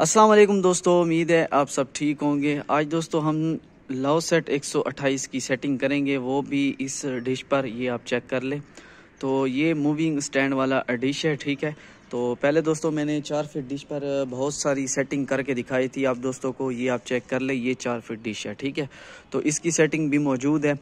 अस्सलाम वालेकुम दोस्तों उम्मीद है आप सब ठीक होंगे आज दोस्तों हम लव सेट 128 की सेटिंग करेंगे वो भी इस डिश पर ये आप चेक कर लें तो ये मूविंग स्टैंड वाला डिश है ठीक है तो पहले दोस्तों मैंने चार फिट डिश पर बहुत सारी सेटिंग करके दिखाई थी आप दोस्तों को ये आप चेक कर लें ये चार फिट डिश है ठीक है तो इसकी सेटिंग भी मौजूद है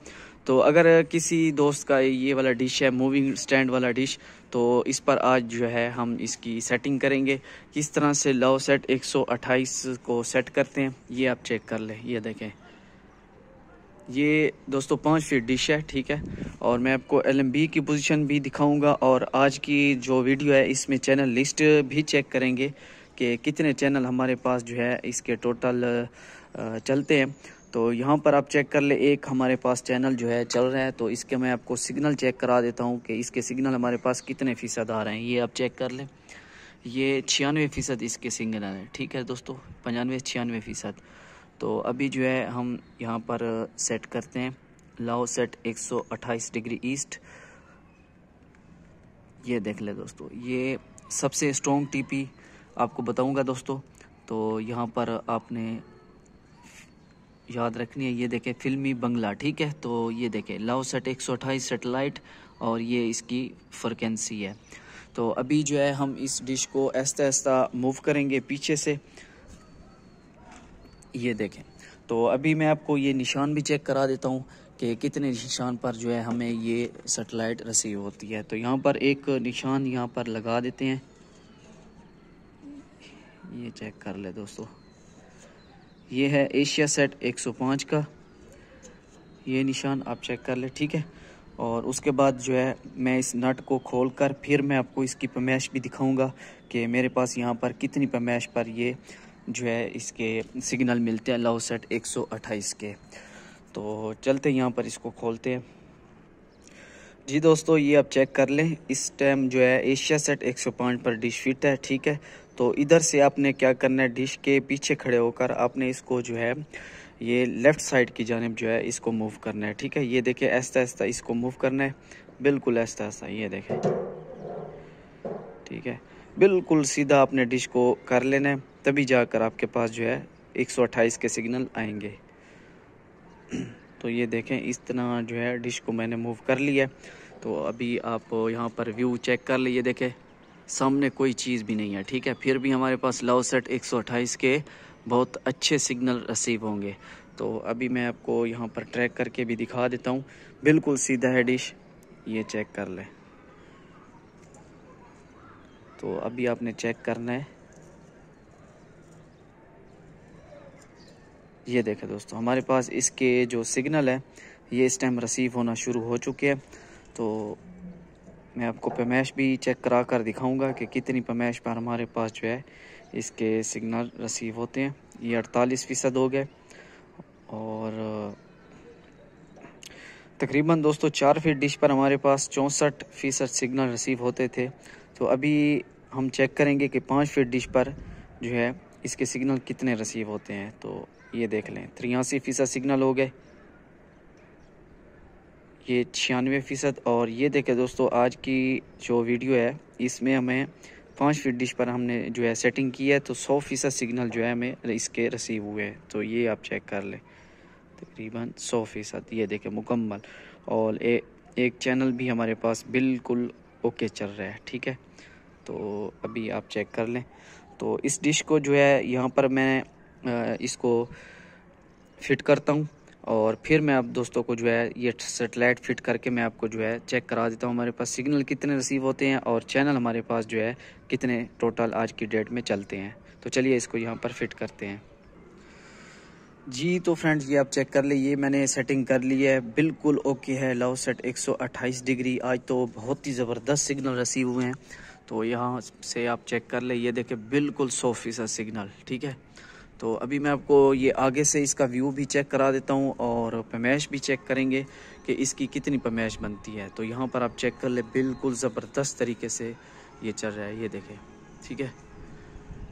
तो अगर किसी दोस्त का ये वाला डिश है मूविंग स्टैंड वाला डिश तो इस पर आज जो है हम इसकी सेटिंग करेंगे किस तरह से लव सेट 128 को सेट करते हैं ये आप चेक कर लें ये देखें ये दोस्तों पाँच फीट डिश है ठीक है और मैं आपको एल की पोजीशन भी दिखाऊंगा और आज की जो वीडियो है इसमें चैनल लिस्ट भी चेक करेंगे कि कितने चैनल हमारे पास जो है इसके टोटल चलते हैं तो यहाँ पर आप चेक कर ले एक हमारे पास चैनल जो है चल रहा है तो इसके मैं आपको सिग्नल चेक करा देता हूँ कि इसके सिग्नल हमारे पास कितने फ़ीसद आ रहे हैं ये आप चेक कर लें ये छियानवे फ़ीसद इसके सिग्नल हैं ठीक है दोस्तों पचानवे छियानवे फ़ीसद तो अभी जो है हम यहाँ पर सेट करते हैं लाओ सेट एक डिग्री ईस्ट ये देख ले दोस्तों ये सबसे स्ट्रॉन्ग टी आपको बताऊँगा दोस्तों तो यहाँ पर आपने याद रखनी है ये देखें फिल्मी बंगला ठीक है तो ये देखें लाओ सेट एक सौ अट्ठाईस सेटेलाइट और ये इसकी फ्रिक्वेंसी है तो अभी जो है हम इस डिश को ऐसा ऐसा मूव करेंगे पीछे से ये देखें तो अभी मैं आपको ये निशान भी चेक करा देता हूँ कि कितने निशान पर जो है हमें ये सेटेलाइट रिसीव होती है तो यहाँ पर एक निशान यहाँ पर लगा देते हैं ये चेक कर ले दोस्तों ये है एशिया सेट 105 का ये निशान आप चेक कर ले ठीक है और उसके बाद जो है मैं इस नट को खोल कर फिर मैं आपको इसकी पमैश भी दिखाऊंगा कि मेरे पास यहाँ पर कितनी पमैश पर ये जो है इसके सिग्नल मिलते हैं लव सेट 128 के तो चलते यहाँ पर इसको खोलते हैं जी दोस्तों ये आप चेक कर लें इस टाइम जो है एशिया सेट 105 पर डिश फिट है ठीक है तो इधर से आपने क्या करना है डिश के पीछे खड़े होकर आपने इसको जो है ये लेफ़्ट साइड की जानब जो है इसको मूव करना है ठीक है ये देखें ऐसा ऐसा इसको मूव करना है बिल्कुल ऐसा ऐसा ये देखें ठीक है बिल्कुल सीधा आपने डिश को कर लेना है तभी जाकर आपके पास जो है 128 के सिग्नल आएंगे तो ये देखें इस तरह जो है डिश को मैंने मूव कर लिया तो अभी आप यहाँ पर व्यू चेक कर लिए देखें सामने कोई चीज़ भी नहीं है ठीक है फिर भी हमारे पास लव सेट एक के बहुत अच्छे सिग्नल रसीव होंगे तो अभी मैं आपको यहाँ पर ट्रैक करके भी दिखा देता हूँ बिल्कुल सीधा है डिश ये चेक कर लें तो अभी आपने चेक करना है ये देखें दोस्तों हमारे पास इसके जो सिग्नल है ये इस टाइम रसीव होना शुरू हो चुके हैं तो मैं आपको पेमाइश भी चेक करा कर दिखाऊंगा कि कितनी पेमाइश पर हमारे पास जो है इसके सिग्नल रसीव होते हैं ये अड़तालीस फ़ीसद हो गए और तकरीबन दोस्तों चार फीट डिश पर हमारे पास चौंसठ फ़ीसद सिग्नल रसीव होते थे तो अभी हम चेक करेंगे कि पाँच फीट डिश पर जो है इसके सिग्नल कितने रसीव होते हैं तो ये देख लें त्रियासी फ़ीसद सिग्नल हो गए ये छियानवे फ़ीसद और ये देखें दोस्तों आज की जो वीडियो है इसमें हमें पाँच फीट डिश पर हमने जो है सेटिंग की है तो सौ फ़ीसद सिग्नल जो है हमें इसके रसीव हुए हैं तो ये आप चेक कर लें तकरीबन सौ फ़ीसद ये देखें मुकम्मल और ए, एक चैनल भी हमारे पास बिल्कुल ओके चल रहा है ठीक है तो अभी आप चेक कर लें तो इस डिश को जो है यहाँ पर मैं इसको फिट करता हूँ और फिर मैं आप दोस्तों को जो है ये सेटेलाइट फिट करके मैं आपको जो है चेक करा देता हूँ हमारे पास सिग्नल कितने रिसीव होते हैं और चैनल हमारे पास जो है कितने टोटल आज की डेट में चलते हैं तो चलिए इसको यहाँ पर फिट करते हैं जी तो फ्रेंड्स ये आप चेक कर लीजिए मैंने सेटिंग कर ली है बिल्कुल ओके है लव सेट 128 डिग्री आज तो बहुत ही ज़बरदस्त सिग्नल रिसीव हुए हैं तो यहाँ से आप चेक कर ले ये देखें बिल्कुल सौ फीसद सिग्नल ठीक है तो अभी मैं आपको ये आगे से इसका व्यू भी चेक करा देता हूँ और पमेश भी चेक करेंगे कि इसकी कितनी पमेश बनती है तो यहाँ पर आप चेक कर ले बिल्कुल ज़बरदस्त तरीके से ये चल रहा है ये देखें ठीक है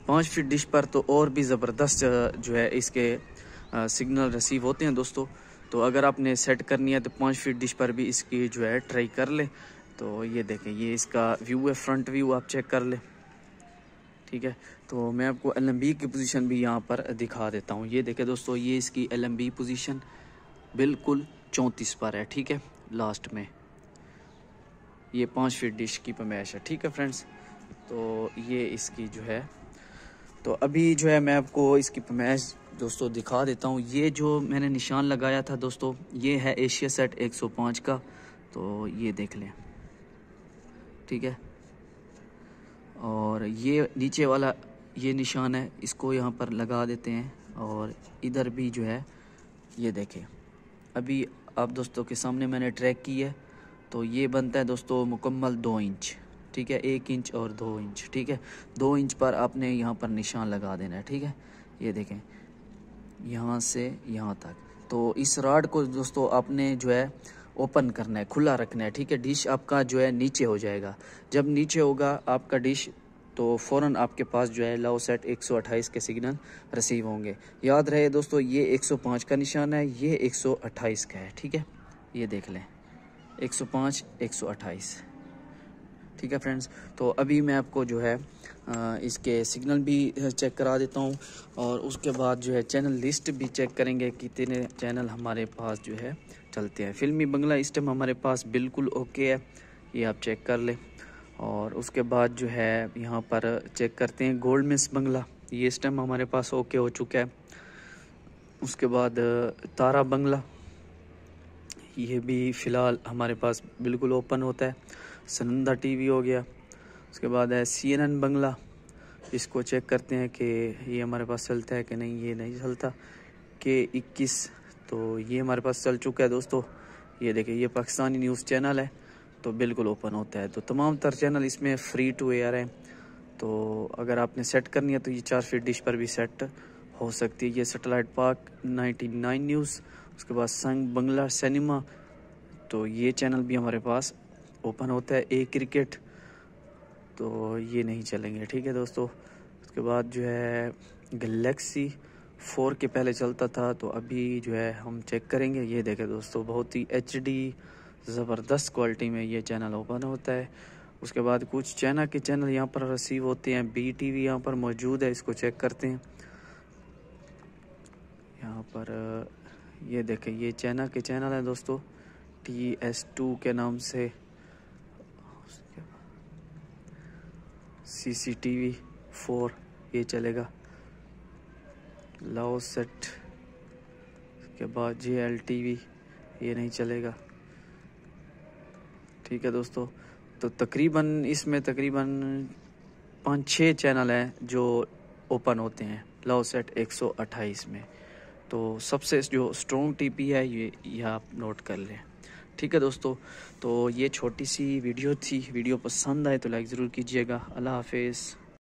पाँच फीट डिश पर तो और भी ज़बरदस्त जो है इसके सिग्नल रिसीव होते हैं दोस्तों तो अगर आपने सेट करनी है तो पाँच फीट डिश पर भी इसकी जो है ट्राई कर लें तो ये देखें ये इसका व्यू है फ्रंट व्यू आप चेक कर लें ठीक है तो मैं आपको एल की पोजीशन भी यहाँ पर दिखा देता हूँ ये देखें दोस्तों ये इसकी एल पोजीशन बिल्कुल चौंतीस पर है ठीक है लास्ट में ये पाँच फीट डिश की पमैश है ठीक है फ्रेंड्स तो ये इसकी जो है तो अभी जो है मैं आपको इसकी पमैश दोस्तों दिखा देता हूँ ये जो मैंने निशान लगाया था दोस्तों ये है एशिया सेट 105 का तो ये देख लें ठीक है और ये नीचे वाला ये निशान है इसको यहाँ पर लगा देते हैं और इधर भी जो है ये देखें अभी आप दोस्तों के सामने मैंने ट्रैक की है तो ये बनता है दोस्तों मुकम्मल दो इंच ठीक है एक इंच और दो इंच ठीक है दो इंच पर आपने यहाँ पर निशान लगा देना है ठीक है ये देखें यहाँ से यहाँ तक तो इस राड को दोस्तों आपने जो है ओपन करना है खुला रखना है ठीक है डिश आपका जो है नीचे हो जाएगा जब नीचे होगा आपका डिश तो फ़ौर आपके पास जो है लाओ सेट एक के सिग्नल रिसीव होंगे याद रहे दोस्तों ये 105 का निशान है ये 128 का है ठीक है ये देख लें 105 128 ठीक है फ्रेंड्स तो अभी मैं आपको जो है इसके सिग्नल भी चेक करा देता हूँ और उसके बाद जो है चैनल लिस्ट भी चेक करेंगे कितने चैनल हमारे पास जो है चलते हैं फिल्मी बंगला इस टाइम हमारे पास बिल्कुल ओके है ये आप चेक कर लें और उसके बाद जो है यहाँ पर चेक करते हैं गोल्ड मिस बंगला ये इस टाइम हमारे पास ओके हो चुका है उसके बाद तारा बंगला ये भी फ़िलहाल हमारे पास बिल्कुल ओपन होता है सनंदा टीवी हो गया उसके बाद है सी एन एन बंगला इसको चेक करते हैं कि ये हमारे पास चलता है कि नहीं ये नहीं चलता के इक्कीस तो ये हमारे पास चल चुका है दोस्तों ये देखिए ये पाकिस्तानी न्यूज़ चैनल है तो बिल्कुल ओपन होता है तो तमाम तर चैनल इसमें फ्री टू एयर हैं तो अगर आपने सेट करनी है तो ये चार फीट डिश पर भी सेट हो सकती है ये सेटेलाइट पार्क 99 न्यूज़ उसके बाद संग बंगला सिनेमा तो ये चैनल भी हमारे पास ओपन होता है ए क्रिकेट तो ये नहीं चलेंगे ठीक है दोस्तों उसके बाद जो है गलेक्सी फोर के पहले चलता था तो अभी जो है हम चेक करेंगे ये देखें दोस्तों बहुत ही एच डी ज़बरदस्त क्वालिटी में ये चैनल ओपन होता है उसके बाद कुछ चाइना के चैनल यहाँ पर रिसीव होते हैं बी टी वी यहाँ पर मौजूद है इसको चेक करते हैं यहाँ पर ये देखें ये चाइना के चैनल हैं दोस्तों टी एस टू के नाम से सी सी टी वी फोर ये चलेगा लाओ सेट उसके बाद जे एल टी वी ये नहीं चलेगा ठीक है दोस्तों तो तकरीबन इसमें तकरीबन पाँच छः चैनल हैं जो ओपन होते हैं लाओ सेट एक सौ अट्ठाईस में तो सबसे जो स्ट्रॉन्ग टीपी है ये यह आप नोट कर लें ठीक है दोस्तों तो ये छोटी सी वीडियो थी वीडियो पसंद आए तो लाइक ज़रूर कीजिएगा अल्लाह हाफिज़